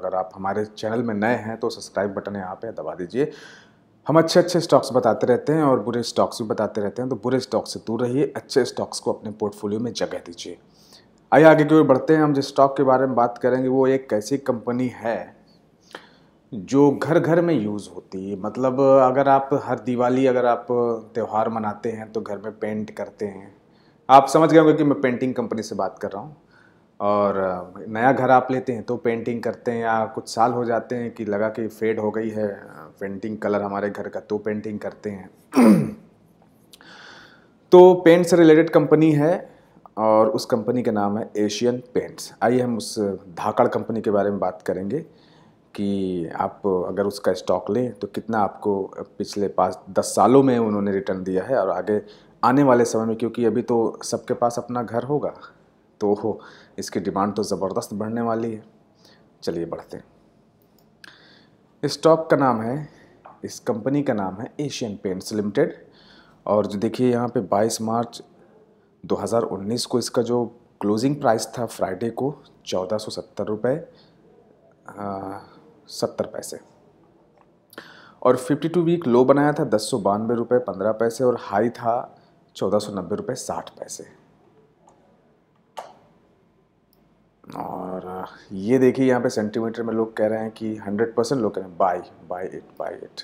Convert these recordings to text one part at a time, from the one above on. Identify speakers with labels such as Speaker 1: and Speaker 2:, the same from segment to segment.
Speaker 1: अगर आप हमारे चैनल में नए हैं तो सब्सक्राइब बटन यहाँ पे दबा दीजिए हम अच्छे अच्छे स्टॉक्स बताते रहते हैं और बुरे स्टॉक्स भी बताते रहते हैं तो बुरे स्टॉक से दूर रहिए अच्छे स्टॉक्स को अपने पोर्टफोलियो में जगह दीजिए आइए आगे की ओर बढ़ते हैं हम जिस स्टॉक के बारे में बात करेंगे वो एक ऐसी कंपनी है जो घर घर में यूज़ होती है मतलब अगर आप हर दिवाली अगर आप त्यौहार मनाते हैं तो घर में पेंट करते हैं आप समझ गए होंगे कि मैं पेंटिंग कंपनी से बात कर रहा हूँ और नया घर आप लेते हैं तो पेंटिंग करते हैं या कुछ साल हो जाते हैं कि लगा कि फेड हो गई है पेंटिंग कलर हमारे घर का तो पेंटिंग करते हैं तो पेंट से रिलेटेड कंपनी है और उस कंपनी का नाम है एशियन पेंट्स आइए हम उस धाकड़ कंपनी के बारे में बात करेंगे कि आप अगर उसका स्टॉक लें तो कितना आपको पिछले पाँच दस सालों में उन्होंने रिटर्न दिया है और आगे आने वाले समय में क्योंकि अभी तो सबके पास अपना घर होगा तो इसकी डिमांड तो ज़बरदस्त बढ़ने वाली है चलिए बढ़ते हैं स्टॉक का नाम है इस कंपनी का नाम है एशियन पेंट्स लिमिटेड और जो देखिए यहाँ पे 22 मार्च 2019 को इसका जो क्लोजिंग प्राइस था फ्राइडे को चौदह सौ सत्तर रुपये सत्तर पैसे और 52 वीक लो बनाया था दस सौ बानवे रुपये पंद्रह पैसे और हाई था चौदह सौ नब्बे रुपये साठ पैसे और ये देखिए यहाँ पे सेंटीमीटर में लोग कह रहे हैं कि 100 परसेंट लोग कह रहे हैं by by it by it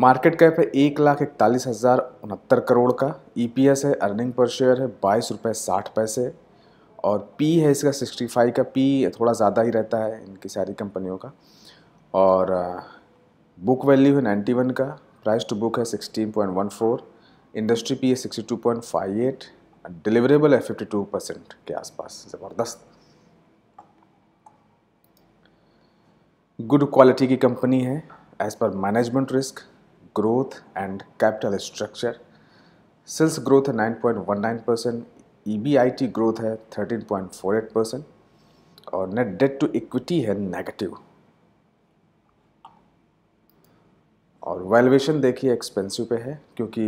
Speaker 1: market cap है एक लाख इकतालीस हज़ार उनहत्तर करोड़ का ईपीएस e है अर्निंग पर शेयर है बाईस रुपये साठ पैसे और पी है इसका सिक्सटी फाइव का पी थोड़ा ज़्यादा ही रहता है इनकी सारी कंपनियों का और बुक वैल्यू है नाइन्टी वन का प्राइस टू बुक है sixteen point one four industry P है sixty two point five eight deliverable है 52 परसेंट के आसपास ज़बरदस्त गुड क्वालिटी की कंपनी है as per management risk growth and capital structure sales growth है 9.19 percent E B I T growth है thirteen point four eight percent और net debt to equity है नेगेटिव और वैल्यूएशन देखिए एक्सपेंसिव पे है क्योंकि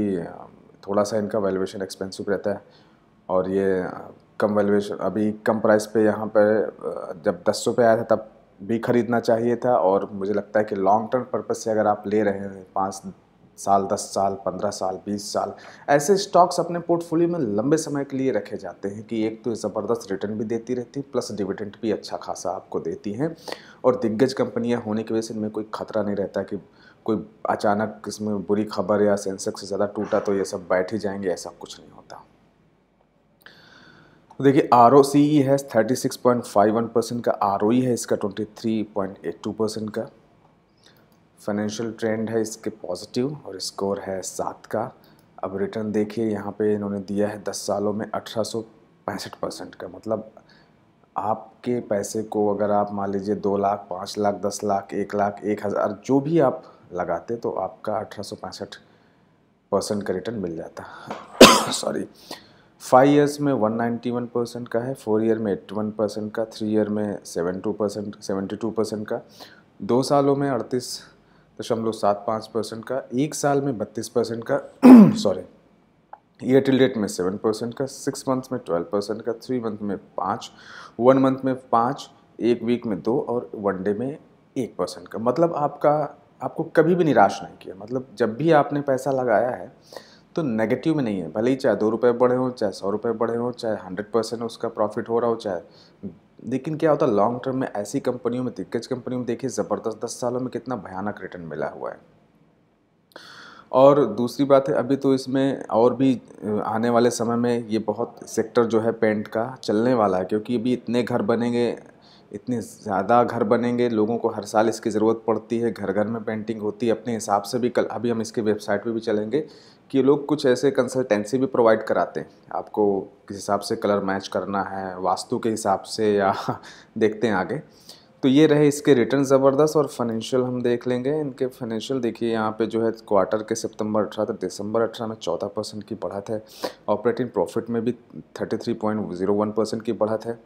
Speaker 1: थोड़ा सा इनका वैल्यूएशन एक्सपेंसिव रहता है और ये कम वैल्यूएशन अभी कम प्राइस पे यहाँ पर जब दस सौ पे आया था तब भी ख़रीदना चाहिए था और मुझे लगता है कि लॉन्ग टर्म पर्पज़ से अगर आप ले रहे हैं पाँच साल दस साल पंद्रह साल बीस साल ऐसे स्टॉक्स अपने पोर्टफोलियो में लंबे समय के लिए रखे जाते हैं कि एक तो ज़बरदस्त रिटर्न भी देती रहती है प्लस डिविडेंट भी अच्छा खासा आपको देती हैं और दिग्गज कंपनियां होने की वजह से इनमें कोई खतरा नहीं रहता कि कोई अचानक इसमें बुरी खबर या सेंसेक्स से ज़्यादा टूटा तो ये सब बैठ ही जाएंगे ऐसा कुछ नहीं होता तो देखिए आर ओ सी ई है thirty six point five one percent का आर ओ ई है इसका twenty three point eight two percent का फाइनेंशियल ट्रेंड है इसके पॉजिटिव और स्कोर है सात का अब रिटर्न देखिए यहाँ पे इन्होंने दिया है दस सालों में अठारह सौ पैंसठ परसेंट का मतलब आपके पैसे को अगर आप मान लीजिए दो लाख पाँच लाख दस लाख एक लाख एक हज़ार जो भी आप लगाते तो आपका अठारह सौ पैंसठ परसेंट का रिटर्न मिल जाता सॉरी फाइव ईयर्स में 191 परसेंट का है फोर ईयर में 81 परसेंट का थ्री ईयर में 72 परसेंट सेवेंटी टू परसेंट का दो सालों में अड़तीस दशमलव सात पाँच परसेंट का एक साल में बत्तीस परसेंट का सॉरी ईयर टिल डेट में सेवन परसेंट का सिक्स मंथ में ट्वेल्व परसेंट का थ्री मंथ में पाँच वन मंथ में पाँच एक वीक में दो और वन डे में एक परसेंट का मतलब आपका आपको कभी भी निराश नहीं किया मतलब जब भी आपने पैसा लगाया है तो नेगेटिव में नहीं है भले ही चाहे दो रुपये बढ़े हों चाहे सौ रुपये बढ़े हों चाहे हंड्रेड परसेंट उसका प्रॉफिट हो रहा हो चाहे हम्म, लेकिन क्या होता है लॉन्ग टर्म में ऐसी कंपनियों में दिग्गज कंपनियों में देखिए ज़बरदस्त दस सालों में कितना भयानक रिटर्न मिला हुआ है और दूसरी बात है अभी तो इसमें और भी आने वाले समय में ये बहुत सेक्टर जो है पेंट का चलने वाला है क्योंकि अभी इतने घर बनेंगे इतने ज़्यादा घर बनेंगे लोगों को हर साल इसकी ज़रूरत पड़ती है घर घर में पेंटिंग होती है अपने हिसाब से भी कल अभी हम इसके वेबसाइट पे भी चलेंगे कि लोग कुछ ऐसे कंसल्टेंसी भी प्रोवाइड कराते हैं आपको किस हिसाब से कलर मैच करना है वास्तु के हिसाब से या देखते हैं आगे तो ये रहे इसके रिटर्न ज़बरदस्त और फाइनेंशियल हम देख लेंगे इनके फाइनेंशियल देखिए यहाँ पे जो है क्वार्टर के सितंबर अठारह तक तो दिसंबर अठारह में चौदह परसेंट की बढ़त है ऑपरेटिंग प्रॉफिट में भी thirty three point zero one percent की बढ़त है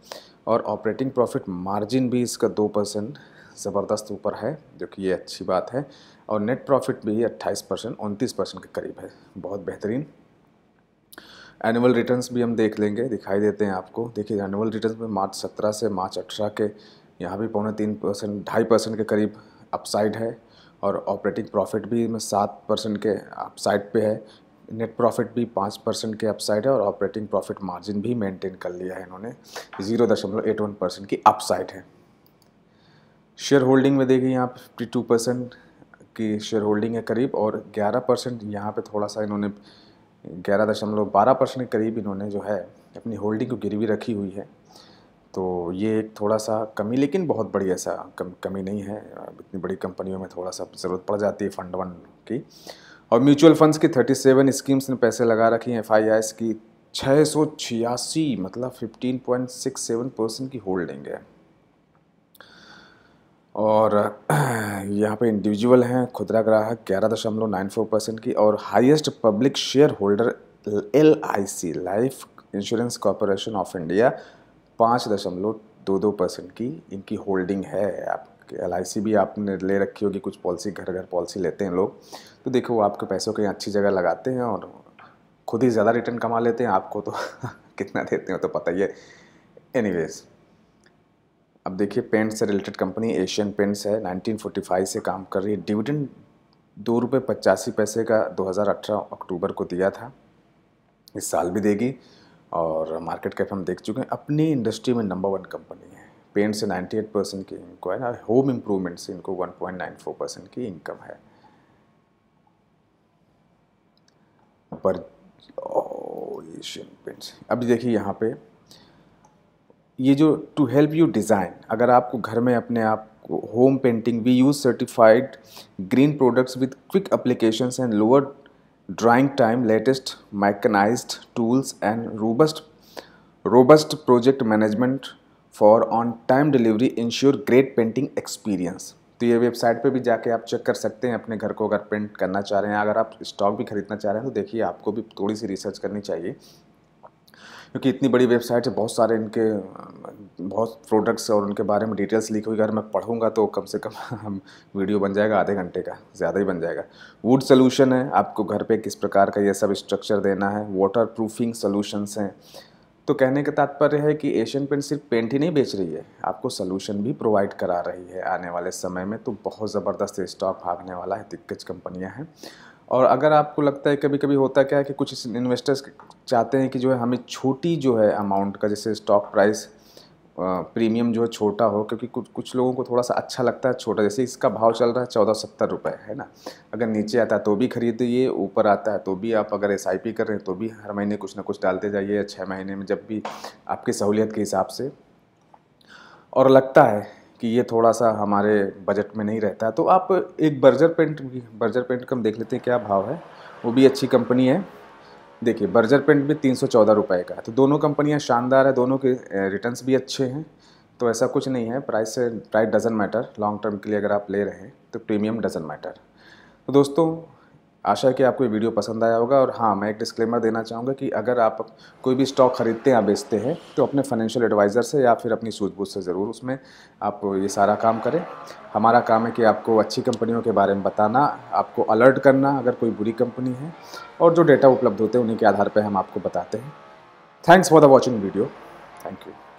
Speaker 1: और ऑपरेटिंग प्रॉफिट मार्जिन भी इसका दो परसेंट ज़बरदस्त ऊपर है जो कि ये अच्छी बात है और नेट प्रॉफिट भी अट्ठाईस परसेंट उनतीस परसेंट के करीब है बहुत बेहतरीन एनुअल रिटर्न्स भी हम देख लेंगे दिखाई देते हैं आपको देखिए एनुअल रिटर्न्स में मार्च सत्रह से मार्च अठारह के यहाँ भी पौने तीन परसेंट ढाई परसेंट के करीब अपसाइड है और ऑपरेटिंग प्रॉफिट भी में सात परसेंट के अपसाइड पे है नेट प्रॉफिट भी पाँच परसेंट के अपसाइड है और ऑपरेटिंग प्रॉफिट मार्जिन भी मेंटेन कर लिया है इन्होंने जीरो दशमलव एट वन परसेंट की अपसाइड है शेयर होल्डिंग में देखिए यहाँ फिफ्टी टू परसेंट की शेयर होल्डिंग है करीब और ग्यारह परसेंट यहाँ पर थोड़ा सा इन्होंने ग्यारह दशमलव बारह परसेंट के करीब इन्होंने जो है अपनी होल्डिंग को गिरवी रखी हुई है तो ये एक थोड़ा सा कमी लेकिन बहुत बड़ी ऐसा कम कमी नहीं है इतनी बड़ी कंपनियों में थोड़ा सा ज़रूरत पड़ जाती है फंड वन की और म्यूचुअल फंड्स की 37 स्कीम्स ने पैसे लगा रखी हैं एफ की छः मतलब 15.67 परसेंट की होल्डिंग है और यहाँ पे इंडिविजुअल हैं खुदरा ग्राहक ग्यारह दशमलव नाइन फोर परसेंट की और highest public share holder L I C life insurance corporation of India पाँच दशमलव दो दो परसेंट की इनकी होल्डिंग है आप एल भी आपने ले रखी होगी कुछ पॉलिसी घर घर पॉलिसी लेते हैं लोग तो देखो वो आपके पैसों को अच्छी जगह लगाते हैं और खुद ही ज़्यादा रिटर्न कमा लेते हैं आपको तो कितना देते हैं तो पता ही है एनी अब देखिए पेंट से रिलेटेड कंपनी एशियन पेंट्स है 1945 से काम कर रही है डिविडेंड दो रुपये पचासी पैसे का 2018 अक्टूबर को दिया था इस साल भी देगी और मार्केट कैप हम देख चुके हैं अपनी इंडस्ट्री में नंबर वन कंपनी पेंट से 98 परसेंट की इनको है ना होम इम्प्रूवमेंट से इनको 1.94 परसेंट की इनकम है पर एशियन पेंट्स अब देखिए यहाँ पे ये जो टू हेल्प यू डिज़ाइन अगर आपको घर में अपने आप home painting we use certified green products with quick application and lower drying time latest mechanized tools and robust robust project management for on time delivery ensure great painting experience तो ये website पे भी जाके आप check कर सकते हैं अपने घर को अगर पेंट करना चाह रहे हैं अगर आप स्टॉक भी खरीदना चाह रहे हैं तो देखिए आपको भी थोड़ी सी रिसर्च करनी चाहिए क्योंकि इतनी बड़ी वेबसाइट है बहुत सारे इनके बहुत प्रोडक्ट्स और उनके बारे में डिटेल्स लिखी हुई अगर मैं पढ़ूंगा तो कम से कम हम वीडियो बन जाएगा आधे घंटे का ज़्यादा ही बन जाएगा वुड सोल्यूशन है आपको घर पे किस प्रकार का ये सब स्ट्रक्चर देना है वाटर प्रूफिंग सोल्यूशंस हैं तो कहने का तात्पर्य है कि एशियन पेंट सिर्फ पेंट ही नहीं बेच रही है आपको सोल्यूशन भी प्रोवाइड करा रही है आने वाले समय में तो बहुत ज़बरदस्त स्टॉक भागने वाला है दिग्गज कंपनियां हैं और अगर आपको लगता है कभी कभी होता क्या है कि कुछ इन्वेस्टर्स चाहते हैं कि जो है हमें छोटी जो है अमाउंट का जैसे स्टॉक प्राइस प्रीमियम जो है छोटा हो क्योंकि कुछ कुछ लोगों को थोड़ा सा अच्छा लगता है छोटा जैसे इसका भाव चल रहा है चौदह सत्तर रुपये है ना अगर नीचे आता है तो भी खरीदिए ऊपर आता है तो भी आप अगर एस कर रहे हैं तो भी हर महीने कुछ ना कुछ डालते जाइए या छः महीने में जब भी आपकी सहूलियत के हिसाब से और लगता है कि ये थोड़ा सा हमारे बजट में नहीं रहता तो आप एक बर्जर पेंट भी बर्जर पेंट का हम देख लेते हैं क्या भाव है वो भी अच्छी कंपनी है देखिए बर्जर पेंट भी तीन सौ चौदह रुपये का है तो दोनों कंपनियाँ शानदार है दोनों के रिटर्न भी अच्छे हैं तो ऐसा कुछ नहीं है प्राइस से price doesn't matter long term के लिए अगर आप ले रहे हैं तो प्रीमियम डजन मैटर तो दोस्तों आशा है कि आपको ये वीडियो पसंद आया होगा और हाँ मैं एक डिस्क्लेमर देना चाहूँगा कि अगर आप कोई भी स्टॉक खरीदते हैं या बेचते हैं तो अपने फाइनेंशियल एडवाइज़र से या फिर अपनी सूझबूझ से ज़रूर उसमें आप ये सारा काम करें हमारा काम है कि आपको अच्छी कंपनियों के बारे में बताना आपको अलर्ट करना अगर कोई बुरी कंपनी है और जो डेटा उपलब्ध होते हैं उन्हीं के आधार पर हम आपको बताते हैं thanks for the watching video thank you